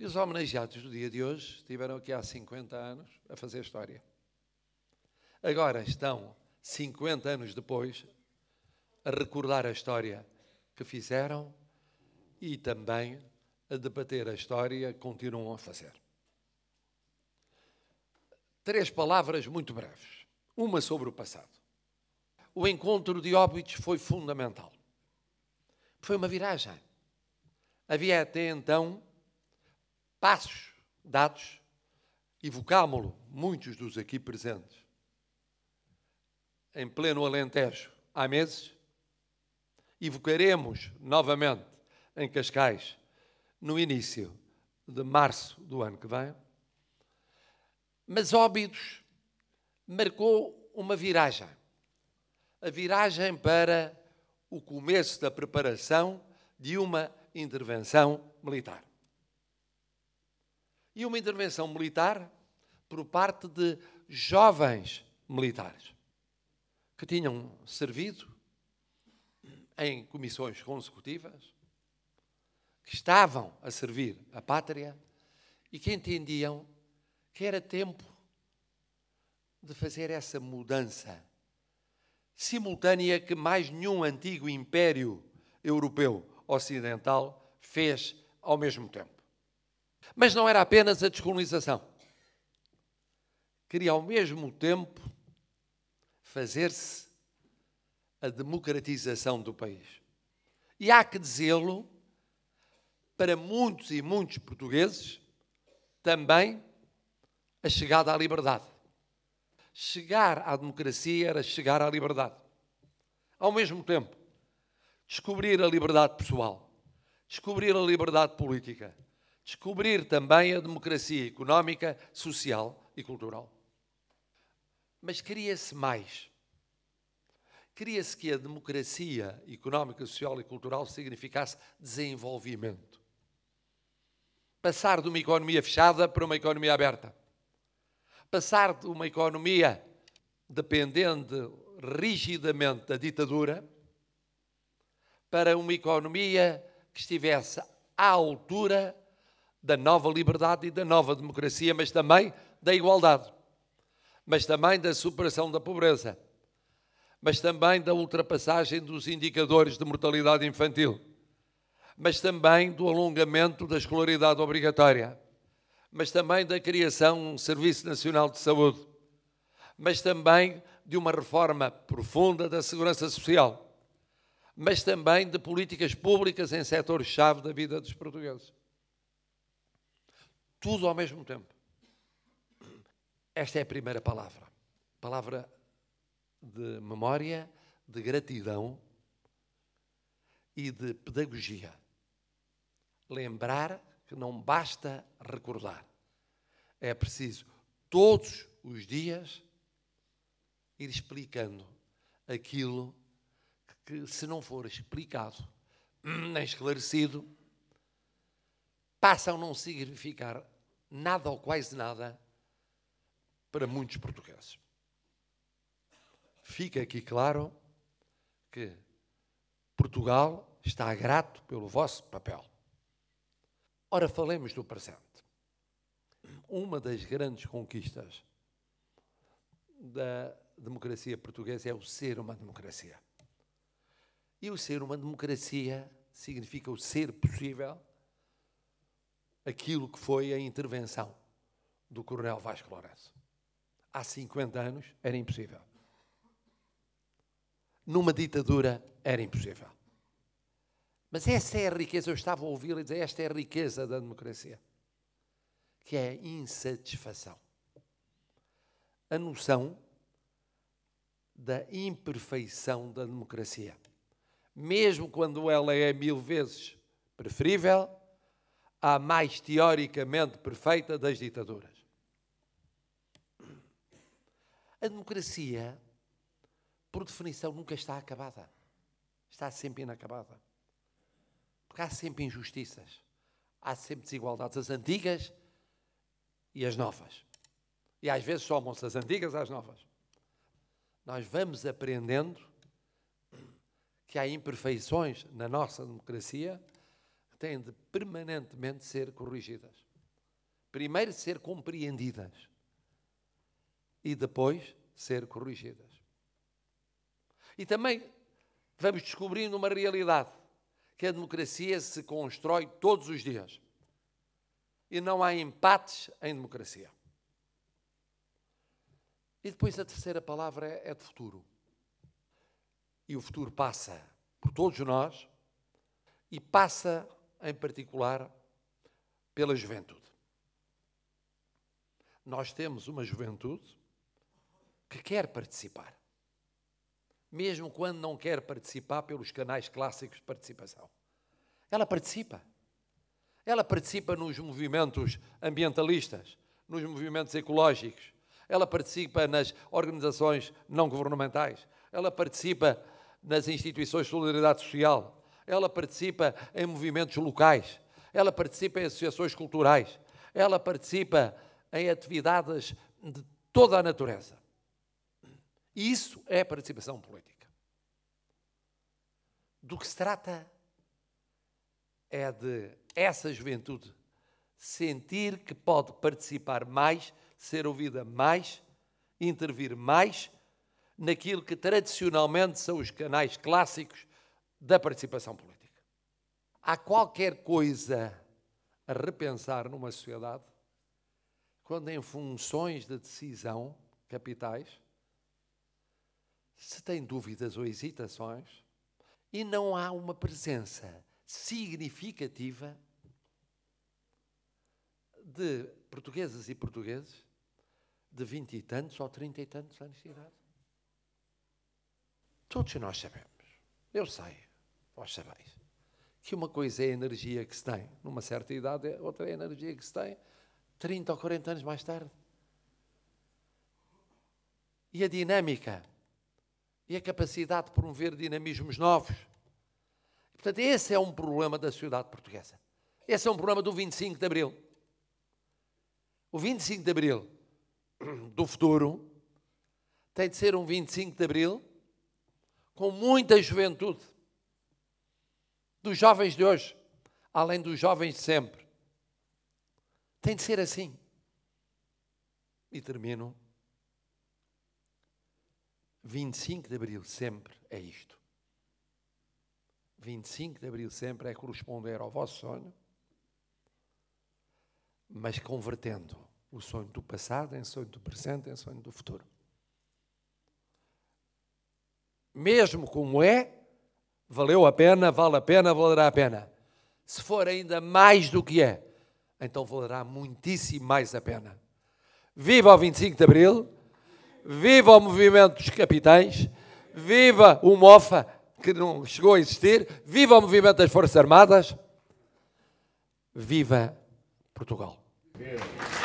E os homenageados do dia de hoje estiveram aqui há 50 anos a fazer história. Agora estão, 50 anos depois, a recordar a história que fizeram e também a debater a história que continuam a fazer. Três palavras muito breves. Uma sobre o passado. O encontro de óbitos foi fundamental. Foi uma viragem. Havia até então passos dados, evocámo-lo, muitos dos aqui presentes, em pleno Alentejo, há meses, evocaremos novamente em Cascais, no início de março do ano que vem, mas Óbidos marcou uma viragem. A viragem para o começo da preparação de uma intervenção militar e uma intervenção militar por parte de jovens militares que tinham servido em comissões consecutivas, que estavam a servir a pátria e que entendiam que era tempo de fazer essa mudança simultânea que mais nenhum antigo império europeu ocidental fez ao mesmo tempo. Mas não era apenas a descolonização. Queria, ao mesmo tempo, fazer-se a democratização do país. E há que dizê-lo, para muitos e muitos portugueses, também a chegada à liberdade. Chegar à democracia era chegar à liberdade. Ao mesmo tempo, descobrir a liberdade pessoal, descobrir a liberdade política, Descobrir também a democracia económica, social e cultural. Mas queria-se mais. Queria-se que a democracia económica, social e cultural significasse desenvolvimento. Passar de uma economia fechada para uma economia aberta. Passar de uma economia dependente rigidamente da ditadura para uma economia que estivesse à altura da nova liberdade e da nova democracia, mas também da igualdade, mas também da superação da pobreza, mas também da ultrapassagem dos indicadores de mortalidade infantil, mas também do alongamento da escolaridade obrigatória, mas também da criação de um Serviço Nacional de Saúde, mas também de uma reforma profunda da segurança social, mas também de políticas públicas em setores-chave da vida dos portugueses tudo ao mesmo tempo. Esta é a primeira palavra. Palavra de memória, de gratidão e de pedagogia. Lembrar que não basta recordar. É preciso todos os dias ir explicando aquilo que, se não for explicado hum, nem esclarecido, passa a não significar nada ou quase nada para muitos portugueses. Fica aqui claro que Portugal está grato pelo vosso papel. Ora, falemos do presente. Uma das grandes conquistas da democracia portuguesa é o ser uma democracia. E o ser uma democracia significa o ser possível aquilo que foi a intervenção do Coronel Vasco Lourenço. Há 50 anos era impossível. Numa ditadura era impossível. Mas essa é a riqueza, eu estava a ouvi-la dizer, esta é a riqueza da democracia, que é a insatisfação. A noção da imperfeição da democracia. Mesmo quando ela é mil vezes preferível à mais teoricamente perfeita das ditaduras. A democracia, por definição, nunca está acabada. Está sempre inacabada. Porque há sempre injustiças, há sempre desigualdades, as antigas e as novas. E às vezes somam-se as antigas às novas. Nós vamos aprendendo que há imperfeições na nossa democracia têm de permanentemente ser corrigidas. Primeiro ser compreendidas e depois ser corrigidas. E também vamos descobrindo uma realidade, que a democracia se constrói todos os dias. E não há empates em democracia. E depois a terceira palavra é, é de futuro. E o futuro passa por todos nós e passa em particular pela juventude. Nós temos uma juventude que quer participar, mesmo quando não quer participar pelos canais clássicos de participação. Ela participa. Ela participa nos movimentos ambientalistas, nos movimentos ecológicos, ela participa nas organizações não governamentais, ela participa nas instituições de solidariedade social, ela participa em movimentos locais, ela participa em associações culturais, ela participa em atividades de toda a natureza. Isso é participação política. Do que se trata é de essa juventude sentir que pode participar mais, ser ouvida mais, intervir mais naquilo que tradicionalmente são os canais clássicos da participação política. Há qualquer coisa a repensar numa sociedade quando, em funções de decisão capitais, se tem dúvidas ou hesitações e não há uma presença significativa de portuguesas e portugueses de vinte e tantos ou trinta e tantos anos de idade. Todos nós sabemos. Eu sei. Vós sabeis que uma coisa é a energia que se tem numa certa idade, é outra é a energia que se tem 30 ou 40 anos mais tarde. E a dinâmica, e a capacidade de promover dinamismos novos. portanto, esse é um problema da sociedade portuguesa. Esse é um problema do 25 de Abril. O 25 de Abril do futuro tem de ser um 25 de Abril com muita juventude dos jovens de hoje, além dos jovens de sempre. Tem de ser assim. E termino. 25 de Abril sempre é isto. 25 de Abril sempre é corresponder ao vosso sonho, mas convertendo o sonho do passado em sonho do presente, em sonho do futuro. Mesmo como é, Valeu a pena, vale a pena, valerá a pena. Se for ainda mais do que é, então valerá muitíssimo mais a pena. Viva o 25 de Abril, viva o movimento dos capitães, viva o MOFA, que não chegou a existir, viva o movimento das Forças Armadas, viva Portugal. Yeah.